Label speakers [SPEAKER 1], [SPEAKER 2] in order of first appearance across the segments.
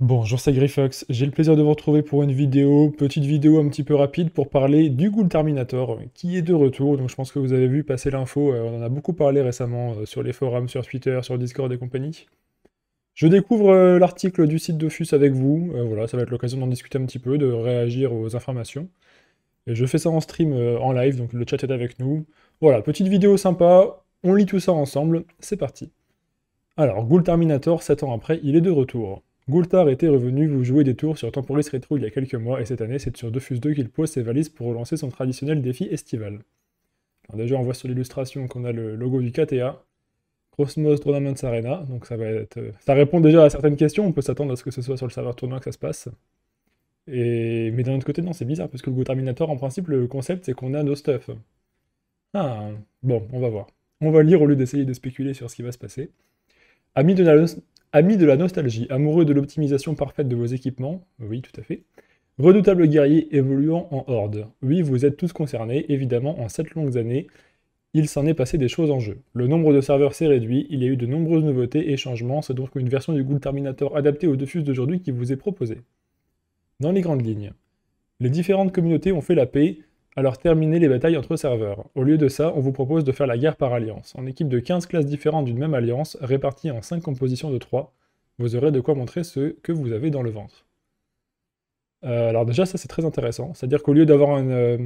[SPEAKER 1] Bonjour, c'est Griffox. J'ai le plaisir de vous retrouver pour une vidéo, petite vidéo un petit peu rapide pour parler du Ghoul Terminator qui est de retour. Donc je pense que vous avez vu passer l'info, euh, on en a beaucoup parlé récemment euh, sur les forums, sur Twitter, sur Discord et compagnie. Je découvre euh, l'article du site Dofus avec vous, voilà, ça va être l'occasion d'en discuter un petit peu, de réagir aux informations. Et je fais ça en stream en live, donc le chat est avec nous. Voilà, petite vidéo sympa, on lit tout ça ensemble, c'est parti. Alors, Ghoul Terminator, 7 ans après, il est de retour. « Goulthard était revenu vous jouer des tours sur Temporis Retro il y a quelques mois, et cette année, c'est sur Defuse 2 qu'il pose ses valises pour relancer son traditionnel défi estival. déjà, on voit sur l'illustration qu'on a le logo du KTA, Cosmos Tournament Arena, donc ça va être... Euh, ça répond déjà à certaines questions, on peut s'attendre à ce que ce soit sur le serveur tournoi que ça se passe. Et... Mais d'un autre côté, non, c'est bizarre, parce que le Go Terminator, en principe, le concept, c'est qu'on a nos stuff. Ah, bon, on va voir. On va lire au lieu d'essayer de spéculer sur ce qui va se passer. Ami de Amis de la nostalgie, amoureux de l'optimisation parfaite de vos équipements, oui, tout à fait. Redoutable guerrier évoluant en horde, oui, vous êtes tous concernés, évidemment, en sept longues années, il s'en est passé des choses en jeu. Le nombre de serveurs s'est réduit, il y a eu de nombreuses nouveautés et changements, c'est donc une version du Ghoul Terminator adaptée au defuse d'aujourd'hui qui vous est proposée. Dans les grandes lignes, les différentes communautés ont fait la paix, alors terminez les batailles entre serveurs. Au lieu de ça, on vous propose de faire la guerre par alliance. En équipe de 15 classes différentes d'une même alliance, réparties en 5 compositions de 3, vous aurez de quoi montrer ce que vous avez dans le ventre. Euh, alors déjà, ça c'est très intéressant. C'est-à-dire qu'au lieu d'avoir un euh,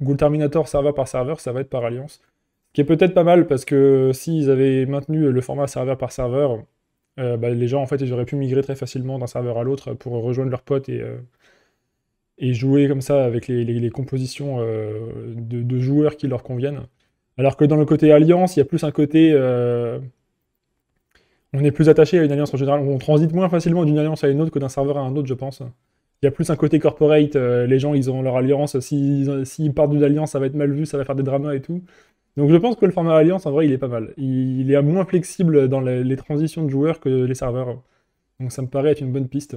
[SPEAKER 1] Ghoul Terminator serveur par serveur, ça va être par alliance. Ce qui est peut-être pas mal, parce que s'ils avaient maintenu le format serveur par serveur, euh, bah, les gens, en fait, ils auraient pu migrer très facilement d'un serveur à l'autre pour rejoindre leurs potes et euh, et jouer comme ça avec les, compositions euh, de, joueurs qui leur conviennent. Alors que dans le côté alliance, il y a plus un côté. Euh, on est plus attaché à une alliance en général. On transite moins facilement d'une alliance à une autre que d'un serveur à un autre, je pense. Il y a plus un côté corporate. Euh, les gens, ils ont leur alliance. S'ils si partent d'une alliance, ça va être mal vu, ça va faire des dramas et tout. Donc je pense que le format alliance, en vrai, il est pas mal. Il, est moins flexible dans les, les transitions de joueurs que les serveurs. Donc ça me paraît être une bonne piste.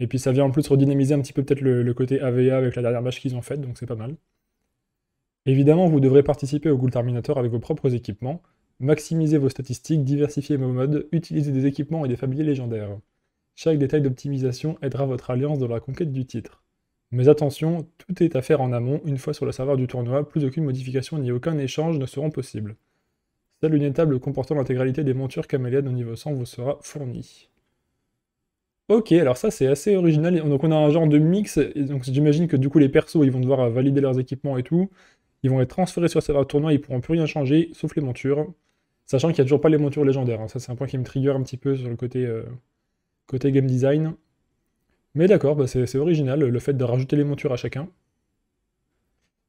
[SPEAKER 1] Et puis ça vient en plus redynamiser un petit peu peut-être le, côté AVA avec la dernière match qu'ils ont faite, donc c'est pas mal. Évidemment, vous devrez participer au Ghoul Terminator avec vos propres équipements, maximiser vos statistiques, diversifier vos modes, utiliser des équipements et des familiers légendaires. Chaque détail d'optimisation aidera votre alliance dans la conquête du titre. Mais attention, tout est à faire en amont, une fois sur le serveur du tournoi, plus aucune modification ni aucun échange ne seront possibles. Seule une étable comportant l'intégralité des montures caméliennes au niveau 100 vous sera fournie. Ok, alors ça c'est assez original. Donc on a un genre de mix. donc j'imagine que du coup les persos ils vont devoir valider leurs équipements et tout. Ils vont être transférés sur serveur tournoi, ils pourront plus rien changer sauf les montures. Sachant qu'il n'y a toujours pas les montures légendaires. Hein. Ça c'est un point qui me trigger un petit peu sur le côté, euh, côté game design. Mais d'accord, bah, c'est original le fait de rajouter les montures à chacun.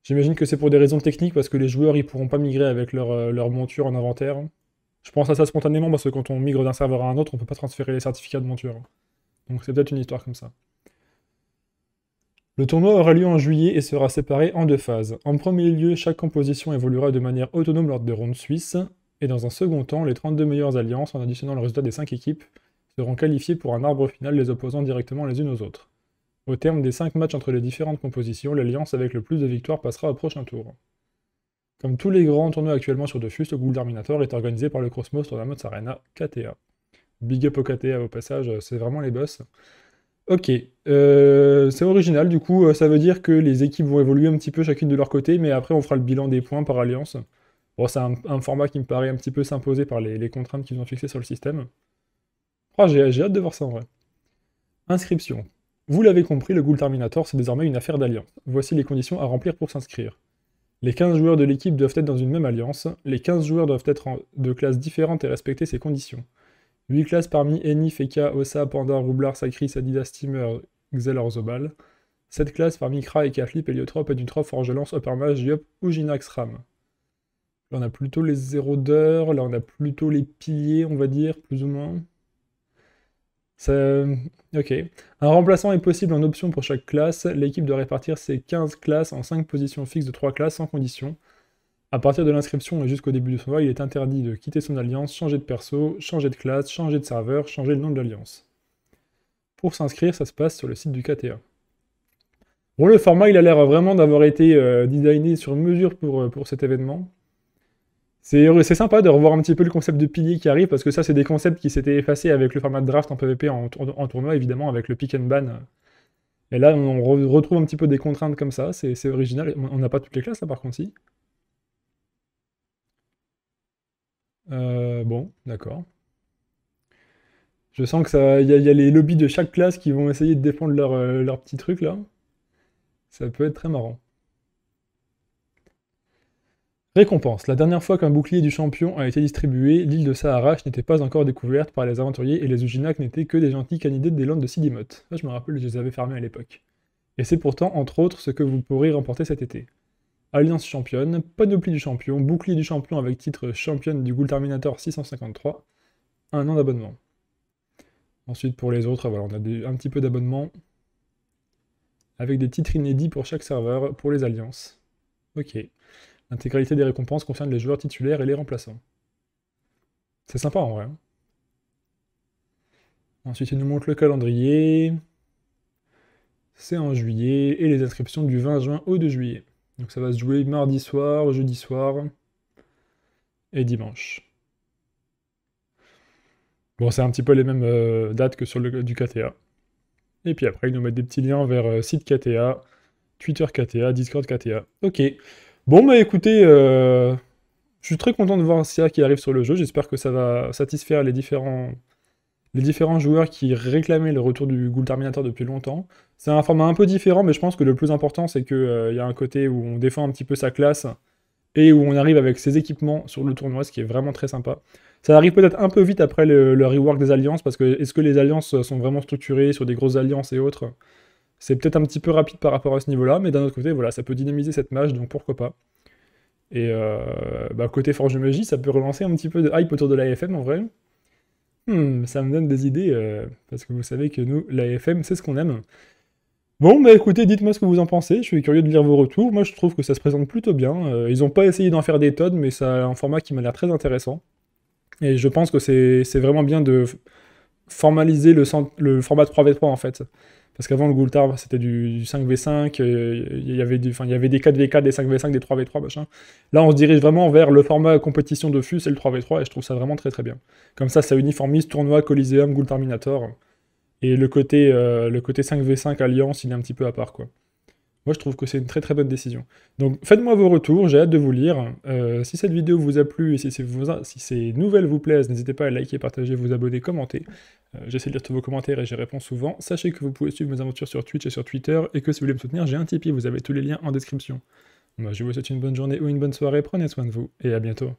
[SPEAKER 1] J'imagine que c'est pour des raisons techniques parce que les joueurs ils pourront pas migrer avec leur, euh, leur monture en inventaire. Je pense à ça spontanément parce que quand on migre d'un serveur à un autre, on peut pas transférer les certificats de monture. Donc c'est peut-être une histoire comme ça. Le tournoi aura lieu en juillet et sera séparé en deux phases. En premier lieu, chaque composition évoluera de manière autonome lors des rondes suisses, et dans un second temps, les 32 meilleures alliances, en additionnant le résultat des 5 équipes, seront qualifiées pour un arbre final les opposant directement les unes aux autres. Au terme des 5 matchs entre les différentes compositions, l'alliance avec le plus de victoires passera au prochain tour. Comme tous les grands tournois actuellement sur Dofus, le Gould Terminator est organisé par le Cosmos Tournament Arena KTA. Big up à euh, au passage, euh, c'est vraiment les boss. Ok, euh, c'est original du coup, ça veut dire que les équipes vont évoluer un petit peu chacune de leur côté, mais après on fera le bilan des points par alliance. Bon, c'est un, format qui me paraît un petit peu s'imposer par les, contraintes qu'ils ont fixées sur le système. Ah, j'ai hâte de voir ça en vrai. Inscription. Vous l'avez compris, le Ghoul Terminator, c'est désormais une affaire d'alliance. Voici les conditions à remplir pour s'inscrire. Les 15 joueurs de l'équipe doivent être dans une même alliance, les 15 joueurs doivent être de classes différentes et respecter ces conditions. 8 classes parmi Eni, Feka, Ossa, Panda, Roublard, Sacris, Adidas, Steamer, Xelor, Zobal. 7 classes parmi Kra, Ekaflip, Heliotrope, Edutrop, Forgelance, Opermage, Yop ou Ginax Ram. Là, on a plutôt les zéro d'heure, là, on a plutôt les piliers, on va dire, plus ou moins. Euh, ok. Un remplaçant est possible en option pour chaque classe. L'équipe doit répartir ses 15 classes en 5 positions fixes de 3 classes sans condition. À partir de l'inscription et jusqu'au début du tournoi, il est interdit de quitter son alliance, changer de perso, changer de classe, changer de serveur, changer le nom de l'alliance. Pour s'inscrire, ça se passe sur le site du KTA. Bon, le format, il a l'air vraiment d'avoir été euh, designé sur mesure pour, euh, pour cet événement. C'est sympa de revoir un petit peu le concept de pilier qui arrive, parce que ça, c'est des concepts qui s'étaient effacés avec le format de draft en PvP en, tournoi, évidemment, avec le pick and ban. Et là, on retrouve un petit peu des contraintes comme ça, c'est original. On n'a pas toutes les classes, là, par contre, si. Euh, bon, d'accord. Je sens que ça, il y, a les lobbies de chaque classe qui vont essayer de défendre euh, leur, petit truc là. Ça peut être très marrant. Récompense. La dernière fois qu'un bouclier du champion a été distribué, l'île de Saharach n'était pas encore découverte par les aventuriers et les Uginak n'étaient que des gentils canidés des landes de Sidimoth. je me rappelle, que je les avais fermés à l'époque. Et c'est pourtant, entre autres, ce que vous pourrez remporter cet été. Alliance championne, panoplie du champion, bouclier du champion avec titre championne du Ghoul Terminator 653, un an d'abonnement. Ensuite pour les autres, voilà, on a un petit peu d'abonnement avec des titres inédits pour chaque serveur pour les alliances. Ok. L'intégralité des récompenses concerne les joueurs titulaires et les remplaçants. C'est sympa en vrai. Hein. Ensuite, il nous montre le calendrier. C'est en juillet et les inscriptions du 20 juin au 2 juillet. Donc ça va se jouer mardi soir, jeudi soir et dimanche. Bon, c'est un petit peu les mêmes euh, dates que sur le du KTA. Et puis après, ils nous mettent des petits liens vers euh, site KTA, Twitter KTA, Discord KTA. Ok. Bon, bah écoutez, euh, je suis très content de voir SIA qui arrive sur le jeu. J'espère que ça va satisfaire les différents les différents joueurs qui réclamaient le retour du Ghoul Terminator depuis longtemps. C'est un format un peu différent, mais je pense que le plus important, c'est qu'il euh, y a un côté où on défend un petit peu sa classe et où on arrive avec ses équipements sur le tournoi, ce qui est vraiment très sympa. Ça arrive peut-être un peu vite après le, rework des alliances, parce que est-ce que les alliances sont vraiment structurées sur des grosses alliances et autres C'est peut-être un petit peu rapide par rapport à ce niveau-là, mais d'un autre côté, voilà, ça peut dynamiser cette match, donc pourquoi pas. Et euh, bah, côté Forge de Magie, ça peut relancer un petit peu de hype autour de l'AFM en vrai. Hmm, ça me donne des idées, euh, parce que vous savez que nous, la FM, c'est ce qu'on aime. Bon, bah écoutez, dites-moi ce que vous en pensez, je suis curieux de lire vos retours. Moi, je trouve que ça se présente plutôt bien. Euh, ils n'ont pas essayé d'en faire des tonnes, mais ça a un format qui m'a l'air très intéressant. Et je pense que c'est vraiment bien de formaliser le, le format 3v3, en fait. Parce qu'avant, le Gultar, bah, c'était du, 5v5, il euh, y avait des 4v4, des 5v5, des 3v3, machin. Là, on se dirige vraiment vers le format compétition de FUS et le 3v3, et je trouve ça vraiment très très bien. Comme ça, ça uniformise tournoi, Coliseum, terminator. Et le côté, euh, le côté 5v5 Alliance, il est un petit peu à part, quoi. Moi, je trouve que c'est une très très bonne décision. Donc, faites-moi vos retours, j'ai hâte de vous lire. Euh, si cette vidéo vous a plu et si, si ces nouvelles vous plaisent, n'hésitez pas à liker, partager, vous abonner, commenter. Euh, j'essaie de lire tous vos commentaires et j'y réponds souvent. Sachez que vous pouvez suivre mes aventures sur Twitch et sur Twitter et que si vous voulez me soutenir, j'ai un Tipeee, vous avez tous les liens en description. Moi, bah, je vous souhaite une bonne journée ou une bonne soirée, prenez soin de vous et à bientôt.